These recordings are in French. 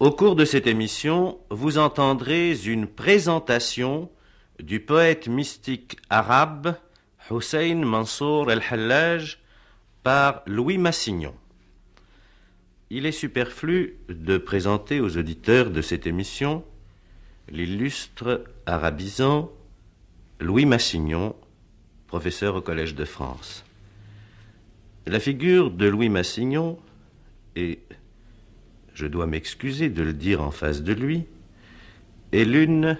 Au cours de cette émission, vous entendrez une présentation du poète mystique arabe Hussein Mansour el-Hallaj par Louis Massignon. Il est superflu de présenter aux auditeurs de cette émission l'illustre arabisant Louis Massignon, professeur au Collège de France. La figure de Louis Massignon est je dois m'excuser de le dire en face de lui, est l'une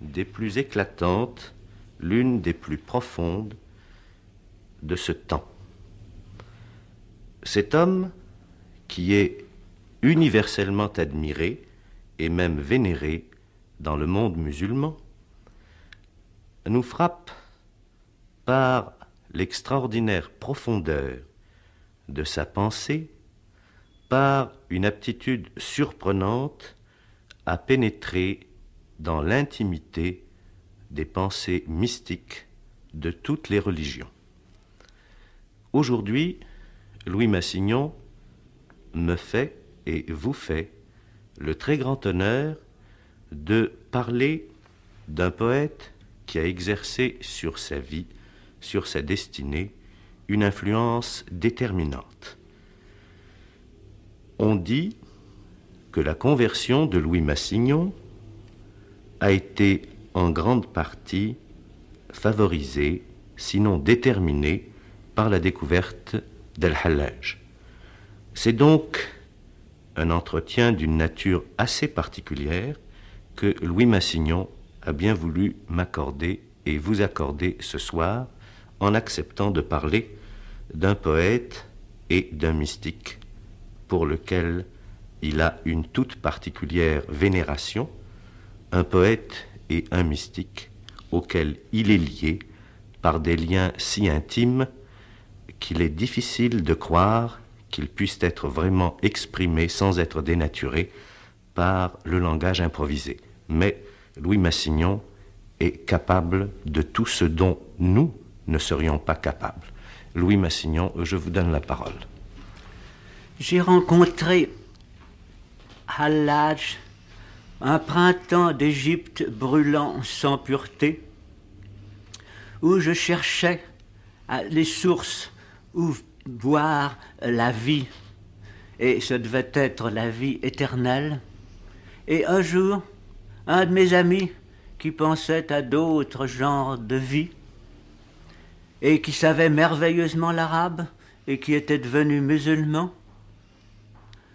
des plus éclatantes, l'une des plus profondes de ce temps. Cet homme, qui est universellement admiré et même vénéré dans le monde musulman, nous frappe par l'extraordinaire profondeur de sa pensée, par une aptitude surprenante à pénétrer dans l'intimité des pensées mystiques de toutes les religions. Aujourd'hui, Louis Massignon me fait et vous fait le très grand honneur de parler d'un poète qui a exercé sur sa vie, sur sa destinée, une influence déterminante on dit que la conversion de Louis Massignon a été en grande partie favorisée, sinon déterminée, par la découverte d'Al-Hallaj. C'est donc un entretien d'une nature assez particulière que Louis Massignon a bien voulu m'accorder et vous accorder ce soir en acceptant de parler d'un poète et d'un mystique pour lequel il a une toute particulière vénération, un poète et un mystique auquel il est lié par des liens si intimes qu'il est difficile de croire qu'ils puissent être vraiment exprimés sans être dénaturés par le langage improvisé. Mais Louis Massignon est capable de tout ce dont nous ne serions pas capables. Louis Massignon, je vous donne la parole. J'ai rencontré à l'âge un printemps d'Égypte brûlant sans pureté, où je cherchais les sources où boire la vie, et ce devait être la vie éternelle. Et un jour, un de mes amis qui pensait à d'autres genres de vie, et qui savait merveilleusement l'arabe, et qui était devenu musulman,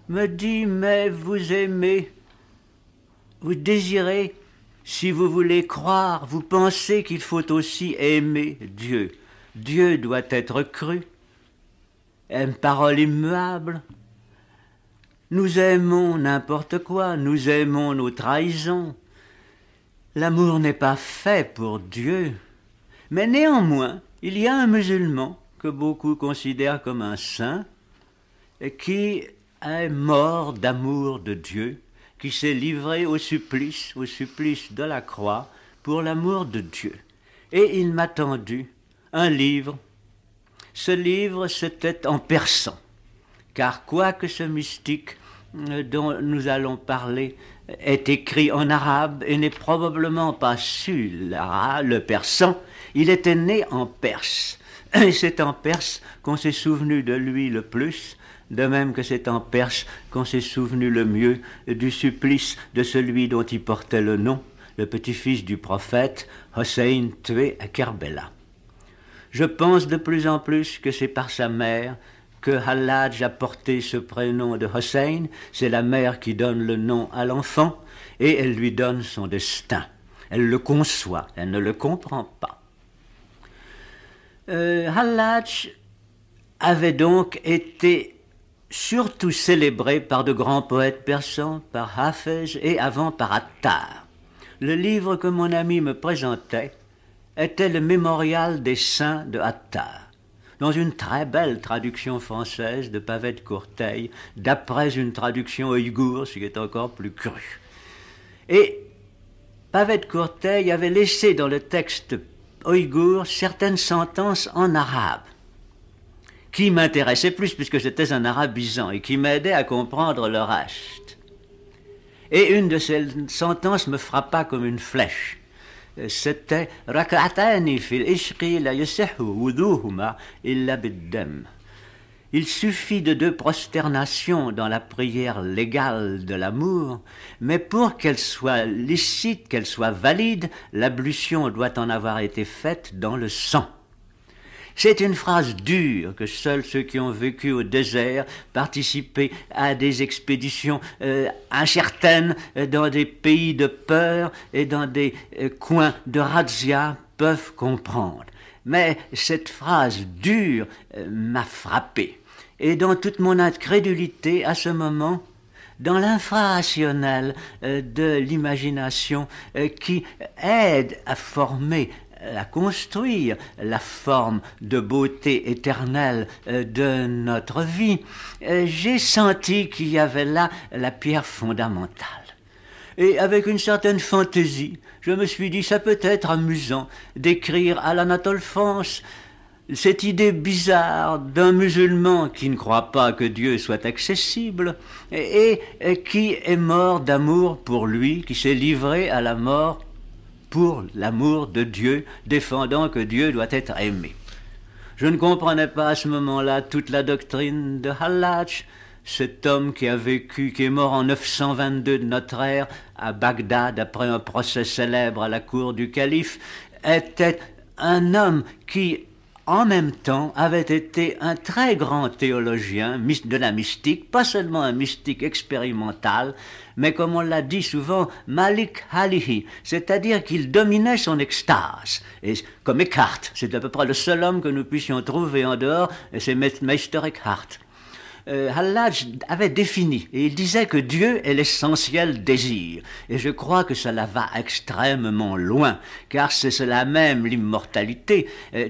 me dit Mais vous aimez, vous désirez, si vous voulez croire, vous pensez qu'il faut aussi aimer Dieu. Dieu doit être cru, une parole immuable. Nous aimons n'importe quoi, nous aimons nos trahisons. L'amour n'est pas fait pour Dieu. Mais néanmoins, il y a un musulman que beaucoup considèrent comme un saint et qui un mort d'amour de Dieu qui s'est livré au supplice, au supplice de la croix, pour l'amour de Dieu. Et il m'a tendu un livre. Ce livre, c'était en persan, car quoique ce mystique euh, dont nous allons parler est écrit en arabe et n'est probablement pas su le persan, il était né en Perse. Et c'est en Perse qu'on s'est souvenu de lui le plus, de même que c'est en Perse qu'on s'est souvenu le mieux du supplice de celui dont il portait le nom, le petit-fils du prophète, Hossein tué à Kerbela. Je pense de plus en plus que c'est par sa mère que Halladj a porté ce prénom de Hossein, c'est la mère qui donne le nom à l'enfant, et elle lui donne son destin. Elle le conçoit, elle ne le comprend pas. Euh, avait donc été surtout célébré par de grands poètes persans, par Hafez et avant par Attar. Le livre que mon ami me présentait était le Mémorial des saints de Attar, dans une très belle traduction française de Pavet Courteil, d'après une traduction ouïghour, ce qui est encore plus cru. Et Pavet Courteil avait laissé dans le texte ouïghour certaines sentences en arabe qui m'intéressait plus puisque j'étais un arabe arabisant et qui m'aidait à comprendre le reste. Et une de ces sentences me frappa comme une flèche. C'était fil illa Il suffit de deux prosternations dans la prière légale de l'amour, mais pour qu'elle soit licite, qu'elle soit valide, l'ablution doit en avoir été faite dans le sang. C'est une phrase dure que seuls ceux qui ont vécu au désert, participé à des expéditions euh, incertaines euh, dans des pays de peur et dans des euh, coins de razzia peuvent comprendre. Mais cette phrase dure m'a frappé. Et dans toute mon incrédulité, à ce moment, dans l'infra-rationnel de l'imagination qui aide à former la construire la forme de beauté éternelle euh, de notre vie, euh, j'ai senti qu'il y avait là la pierre fondamentale. Et avec une certaine fantaisie, je me suis dit, ça peut être amusant d'écrire à l'Anatole France cette idée bizarre d'un musulman qui ne croit pas que Dieu soit accessible et qui est mort d'amour pour lui, qui s'est livré à la mort pour l'amour de Dieu, défendant que Dieu doit être aimé. Je ne comprenais pas à ce moment-là toute la doctrine de Hallach, cet homme qui a vécu, qui est mort en 922 de notre ère à Bagdad après un procès célèbre à la cour du calife, était un homme qui en même temps, avait été un très grand théologien de la mystique, pas seulement un mystique expérimental, mais comme on l'a dit souvent, Malik Halihi, c'est-à-dire qu'il dominait son extase. Et comme Eckhart, c'est à peu près le seul homme que nous puissions trouver en dehors, et c'est Meister Eckhart euh, Hallaj avait défini, et il disait que Dieu est l'essentiel désir. Et je crois que cela va extrêmement loin, car c'est cela même l'immortalité. Euh,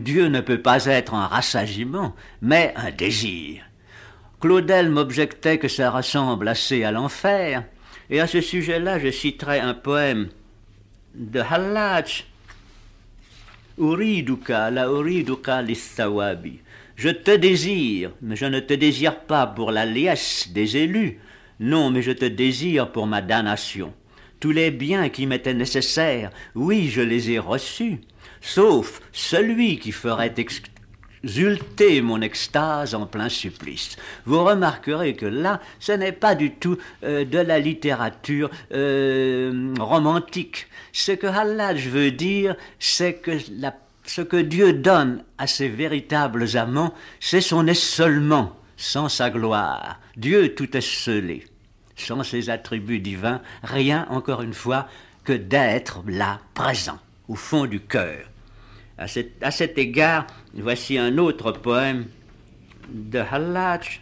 Dieu ne peut pas être un rassagiment, mais un désir. Claudel m'objectait que ça ressemble assez à l'enfer, et à ce sujet-là, je citerai un poème de Hallaj, Uriduka, la Uriduka je te désire, mais je ne te désire pas pour la liesse des élus, non, mais je te désire pour ma damnation. Tous les biens qui m'étaient nécessaires, oui, je les ai reçus, sauf celui qui ferait exulter mon extase en plein supplice. Vous remarquerez que là, ce n'est pas du tout euh, de la littérature euh, romantique. Ce que Hallaj veut dire, c'est que la ce que Dieu donne à ses véritables amants, c'est son est seulement, sans sa gloire. Dieu tout est sans ses attributs divins, rien encore une fois que d'être là, présent, au fond du cœur. À cet, égard, voici un autre poème de Hallach.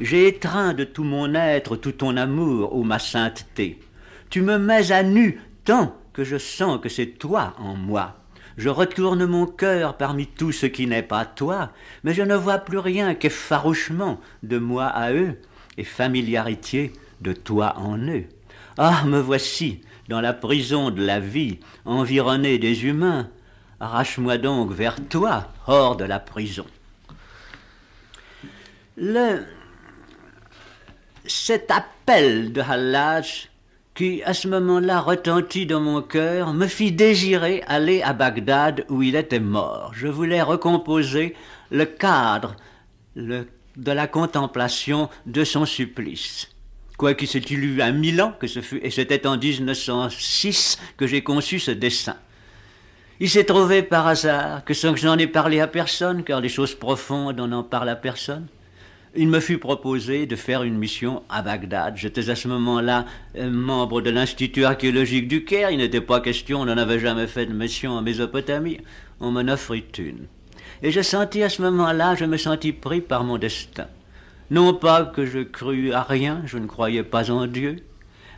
J'ai étreint de tout mon être tout ton amour, ou ma sainteté. Tu me mets à nu tant que je sens que c'est toi en moi. Je retourne mon cœur parmi tout ce qui n'est pas toi, mais je ne vois plus rien qu'effarouchement de moi à eux et familiarité de toi en eux. Ah, me voici dans la prison de la vie, environnée des humains. Arrache-moi donc vers toi, hors de la prison. Le... Cet appel de Hallage qui, à ce moment-là, retentit dans mon cœur, me fit désirer aller à Bagdad où il était mort. Je voulais recomposer le cadre de la contemplation de son supplice. Quoique eu eu à Milan, que ce fut, et c'était en 1906 que j'ai conçu ce dessin. Il s'est trouvé par hasard que sans que j'en ai parlé à personne, car les choses profondes, on n'en parle à personne, il me fut proposé de faire une mission à Bagdad. J'étais à ce moment-là euh, membre de l'Institut archéologique du Caire. Il n'était pas question, on n'en avait jamais fait de mission en Mésopotamie. On m'en offrit une. Et je sentis à ce moment-là, je me sentis pris par mon destin. Non pas que je crus à rien, je ne croyais pas en Dieu,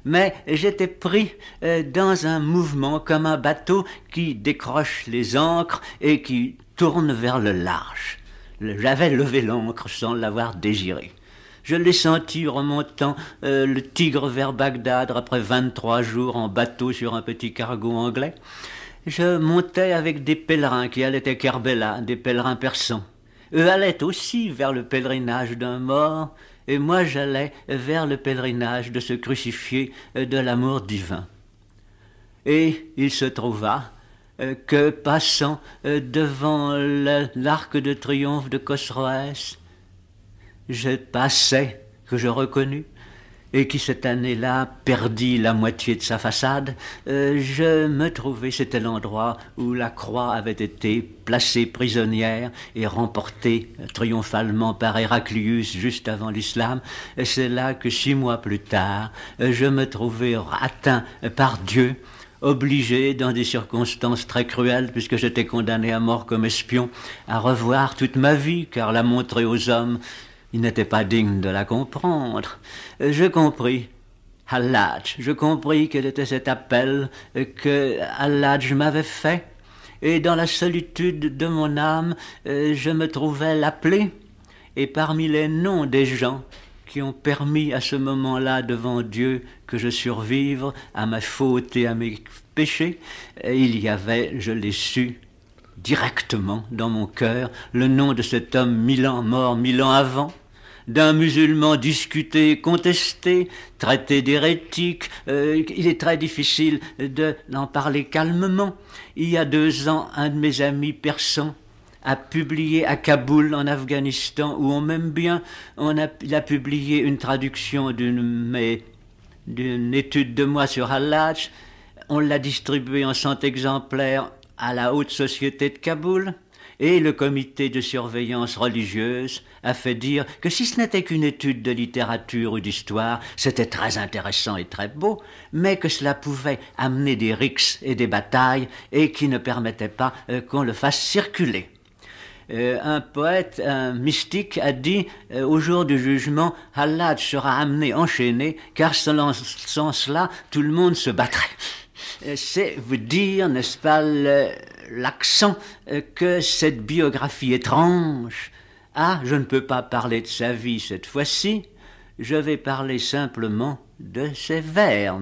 mais j'étais pris euh, dans un mouvement comme un bateau qui décroche les ancres et qui tourne vers le large. J'avais levé l'encre sans l'avoir désiré. Je l'ai senti remontant euh, le Tigre vers Bagdad après vingt-trois jours en bateau sur un petit cargo anglais. Je montais avec des pèlerins qui allaient à Kerbela, des pèlerins persans. Eux allaient aussi vers le pèlerinage d'un mort, et moi j'allais vers le pèlerinage de ce crucifié euh, de l'amour divin. Et il se trouva euh, que passant euh, devant l'arc de triomphe de Cosroès, je passais, que je reconnus, et qui cette année-là perdit la moitié de sa façade, euh, je me trouvais, c'était l'endroit où la croix avait été placée prisonnière et remportée triomphalement par Héraclius juste avant l'islam. et C'est là que six mois plus tard, je me trouvais atteint par Dieu obligé, dans des circonstances très cruelles, puisque j'étais condamné à mort comme espion, à revoir toute ma vie, car la montrer aux hommes, il n'était pas digne de la comprendre. Je compris. Allah, je compris quel était cet appel que je m'avait fait, et dans la solitude de mon âme, euh, je me trouvais l'appeler, et parmi les noms des gens qui ont permis à ce moment-là devant Dieu que je survive à ma faute et à mes péchés, il y avait, je l'ai su, directement dans mon cœur, le nom de cet homme mille ans mort, mille ans avant, d'un musulman discuté, contesté, traité d'hérétique. Euh, il est très difficile d'en parler calmement. Il y a deux ans, un de mes amis persans a publié à Kaboul, en Afghanistan, où on m'aime bien, on a, il a publié une traduction d'une étude de moi sur Hallaj. On l'a distribué en 100 exemplaires à la haute société de Kaboul. Et le comité de surveillance religieuse a fait dire que si ce n'était qu'une étude de littérature ou d'histoire, c'était très intéressant et très beau, mais que cela pouvait amener des rixes et des batailles et qui ne permettait pas euh, qu'on le fasse circuler. Euh, un poète, un mystique a dit euh, au jour du jugement, Hallad sera amené enchaîné, car sans cela, tout le monde se battrait. Euh, c'est vous dire, n'est-ce pas, l'accent que cette biographie étrange a. Ah, je ne peux pas parler de sa vie cette fois-ci, je vais parler simplement de ses vers.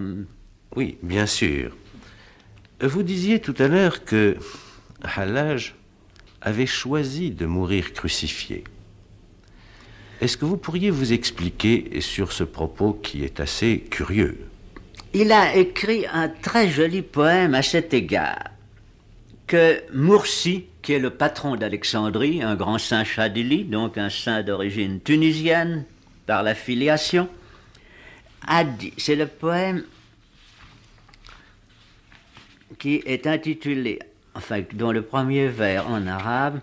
Oui, bien sûr. Vous disiez tout à l'heure que Hallage avait choisi de mourir crucifié. Est-ce que vous pourriez vous expliquer sur ce propos qui est assez curieux Il a écrit un très joli poème à cet égard que Moursi, qui est le patron d'Alexandrie, un grand saint Chadili, donc un saint d'origine tunisienne par la filiation, a dit, c'est le poème qui est intitulé enfin, dans le premier vers en arabe,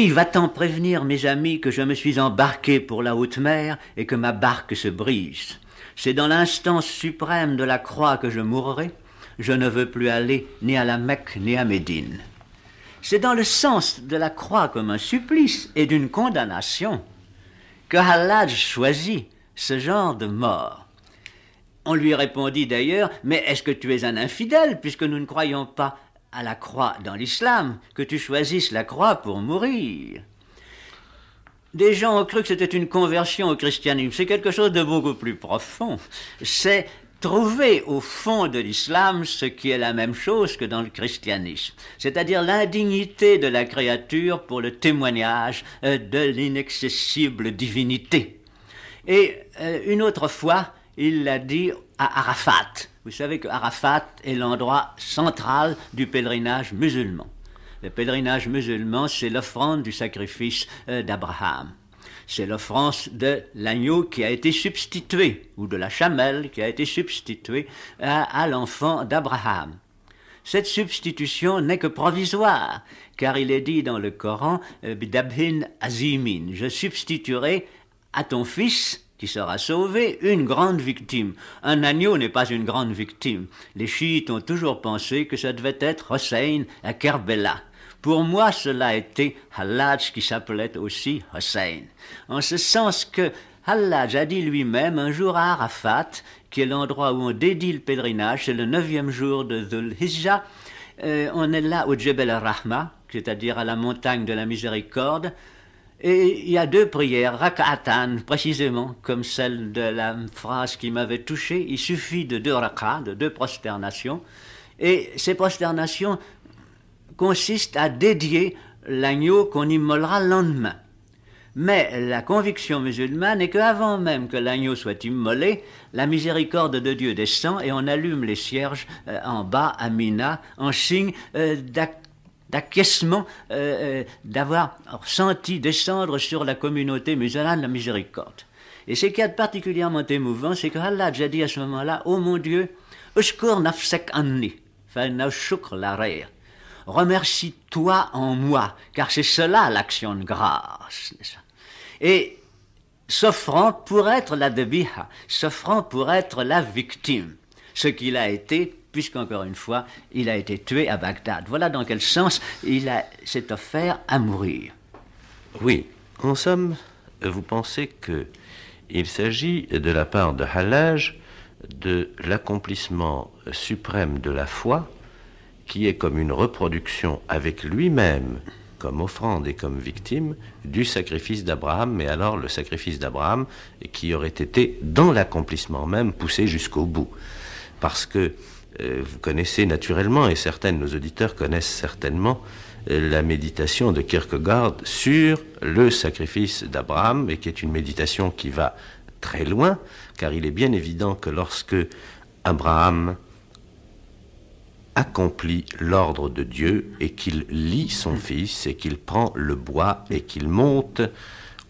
Oui, va-t'en prévenir mes amis que je me suis embarqué pour la haute mer et que ma barque se brise. C'est dans l'instance suprême de la croix que je mourrai. Je ne veux plus aller ni à la Mecque ni à Médine. C'est dans le sens de la croix comme un supplice et d'une condamnation que Allah choisit ce genre de mort. On lui répondit d'ailleurs, mais est-ce que tu es un infidèle, puisque nous ne croyons pas à la croix dans l'islam, que tu choisisses la croix pour mourir des gens ont cru que c'était une conversion au christianisme. C'est quelque chose de beaucoup plus profond. C'est trouver au fond de l'islam ce qui est la même chose que dans le christianisme, c'est-à-dire l'indignité de la créature pour le témoignage euh, de l'inaccessible divinité. Et euh, une autre fois, il l'a dit à Arafat. Vous savez que Arafat est l'endroit central du pèlerinage musulman. Le pèlerinage musulman, c'est l'offrande du sacrifice euh, d'Abraham. C'est l'offrande de l'agneau qui a été substitué, ou de la chamelle qui a été substituée à, l'enfant d'Abraham. Cette substitution n'est que provisoire, car il est dit dans le Coran, euh, Bidabhin Azimin, je substituerai à ton fils qui sera sauvé, une grande victime. Un agneau n'est pas une grande victime. Les chiites ont toujours pensé que ça devait être Hossein à Kerbela. Pour moi, cela a été Hallaj qui s'appelait aussi Hossein. En ce sens que Hallaj a dit lui-même un jour à Arafat, qui est l'endroit où on dédie le pèlerinage, c'est le neuvième jour de Dhul euh, on est là au Djebel rahma cest c'est-à-dire à la montagne de la miséricorde, et il y a deux prières, rak'atan, précisément comme celle de la phrase qui m'avait touché. Il suffit de deux rak'at, de deux prosternations. Et ces prosternations consistent à dédier l'agneau qu'on immolera le lendemain. Mais la conviction musulmane est qu'avant même que l'agneau soit immolé, la miséricorde de Dieu descend et on allume les cierges euh, en bas à Mina en signe euh, d'acquiescement, euh, euh, d'avoir senti descendre sur la communauté musulmane la miséricorde. Et ce qui est particulièrement émouvant, c'est que Allah a déjà dit à ce moment-là, oh mon Dieu, Ushkur nafsek anni, la remercie-toi en moi, car c'est cela l'action de grâce. Et s'offrant pour être la debiha, s'offrant pour être la victime, ce qu'il a été puisqu'encore une fois, il a été tué à Bagdad. Voilà dans quel sens il s'est offert à mourir. Oui, en somme, vous pensez que il s'agit de la part de Halaj de l'accomplissement suprême de la foi, qui est comme une reproduction avec lui-même, comme offrande et comme victime, du sacrifice d'Abraham, mais alors le sacrifice d'Abraham qui aurait été, dans l'accomplissement même, poussé jusqu'au bout. Parce que euh, vous connaissez naturellement, et certains de nos auditeurs connaissent certainement, euh, la méditation de Kierkegaard sur le sacrifice d'Abraham, et qui est une méditation qui va très loin, car il est bien évident que lorsque Abraham accomplit l'ordre de Dieu et qu'il lit son fils et qu'il prend le bois et qu'il monte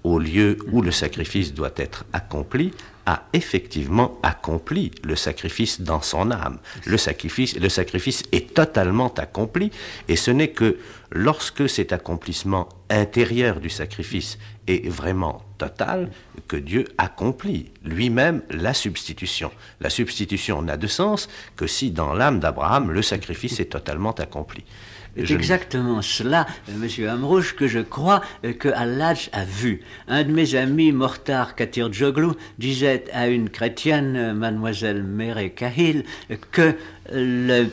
au lieu où le sacrifice doit être accompli, a effectivement accompli le sacrifice dans son âme. Le sacrifice, le sacrifice est totalement accompli, et ce n'est que lorsque cet accomplissement intérieur du sacrifice est vraiment total que Dieu accomplit lui-même la substitution. La substitution n'a de sens que si dans l'âme d'Abraham le sacrifice est totalement accompli. C'est exactement cela, euh, Monsieur Amrouche, que je crois euh, que Allah a vu. Un de mes amis, Mortar Katir Djoglou, disait à une chrétienne, euh, Mademoiselle Mere Kahil, que le...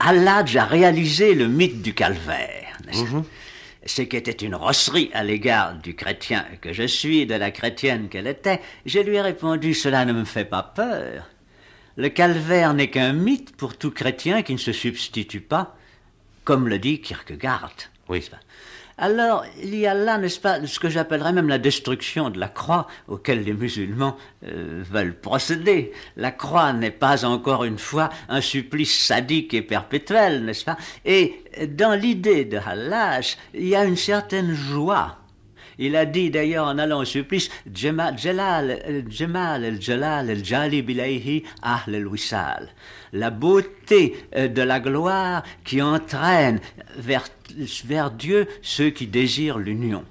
Alladj a réalisé le mythe du calvaire. Mhm. Ce qui était une rosserie à l'égard du chrétien que je suis, de la chrétienne qu'elle était, je lui ai répondu Cela ne me fait pas peur. Le calvaire n'est qu'un mythe pour tout chrétien qui ne se substitue pas, comme le dit Kierkegaard. Oui. Alors, il y a là, n'est-ce pas, ce que j'appellerais même la destruction de la croix auquel les musulmans euh, veulent procéder. La croix n'est pas encore une fois un supplice sadique et perpétuel, n'est-ce pas Et dans l'idée de Halash, il y a une certaine joie il a dit d'ailleurs en allant au supplice, La beauté euh, de la gloire qui entraîne vers, Dieu ceux qui désirent l'union,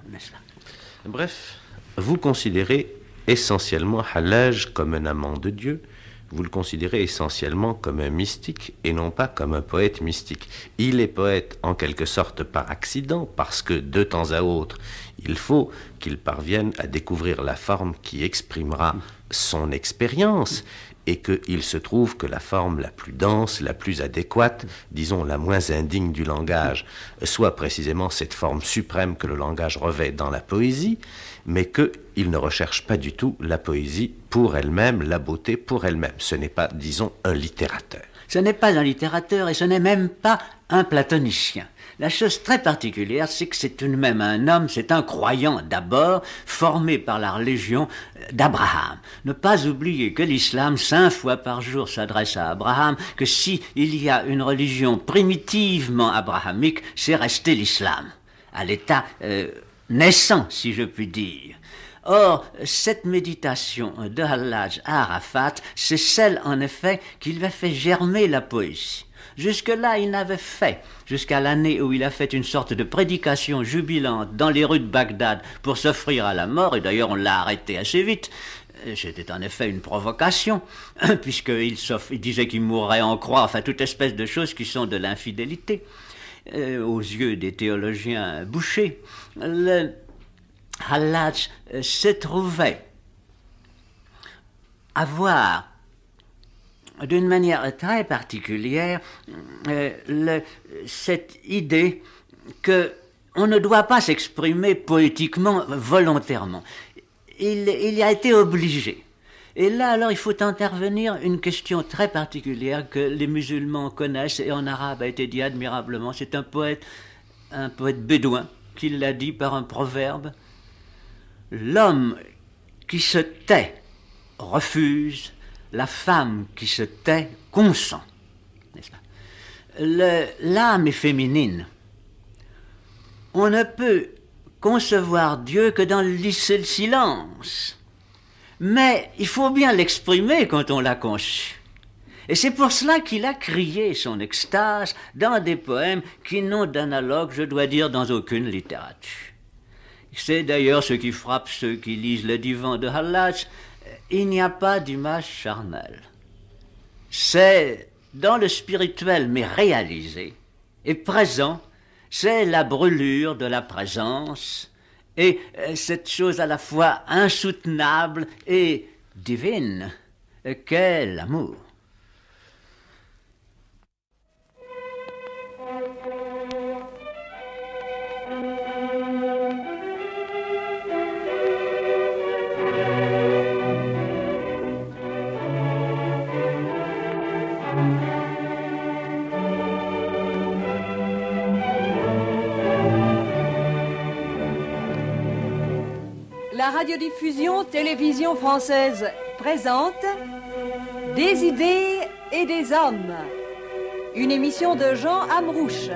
Bref, vous considérez essentiellement Halaj comme un amant de Dieu, vous le considérez essentiellement comme un mystique et non pas comme un poète mystique. Il est poète en quelque sorte par accident, parce que de temps à autre, il faut qu'il parvienne à découvrir la forme qui exprimera son expérience et qu'il se trouve que la forme la plus dense, la plus adéquate, disons la moins indigne du langage, soit précisément cette forme suprême que le langage revêt dans la poésie, mais qu'il ne recherche pas du tout la poésie pour elle-même, la beauté pour elle-même. Ce n'est pas, disons, un littérateur. Ce n'est pas un littérateur et ce n'est même pas un platonicien. La chose très particulière, c'est que c'est tout de même un homme, c'est un croyant d'abord, formé par la religion d'Abraham. Ne pas oublier que l'islam, cinq fois par jour, s'adresse à Abraham, que si y a une religion primitivement abrahamique, c'est resté l'islam, à l'état euh, naissant, si je puis dire. Or, cette méditation de Hallaj à Arafat, c'est celle en effet qui lui a fait germer la poésie. Jusque-là, il n'avait fait, jusqu'à l'année où il a fait une sorte de prédication jubilante dans les rues de Bagdad pour s'offrir à la mort, et d'ailleurs on l'a arrêté assez vite, euh, c'était en effet une provocation, puisqu'il il disait qu'il mourrait en croix, enfin toute espèce de choses qui sont de l'infidélité, euh, aux yeux des théologiens bouchés. Le Halach euh, se trouvait avoir d'une manière très particulière euh, cette idée que on ne doit pas s'exprimer poétiquement volontairement. Il, il, y a été obligé. Et là, alors, il faut intervenir une question très particulière que les musulmans connaissent et en arabe a été dit admirablement. C'est un poète, un poète bédouin, qui l'a dit par un proverbe. L'homme qui se tait refuse la femme qui se tait consent. L'âme est féminine. On ne peut concevoir Dieu que dans le silence. Mais il faut bien l'exprimer quand on l'a conçu. Et c'est pour cela qu'il a crié son extase dans des poèmes qui n'ont d'analogue, je dois dire, dans aucune littérature. C'est d'ailleurs ce qui frappe ceux qui lisent le divan de Hallas il n'y a pas d'image charnelle. C'est dans le spirituel, mais réalisé et présent, c'est la brûlure de la présence et euh, cette chose à la fois insoutenable et divine euh, qu'est l'amour. Radiodiffusion Télévision Française présente Des idées et des hommes. Une émission de Jean Amrouche.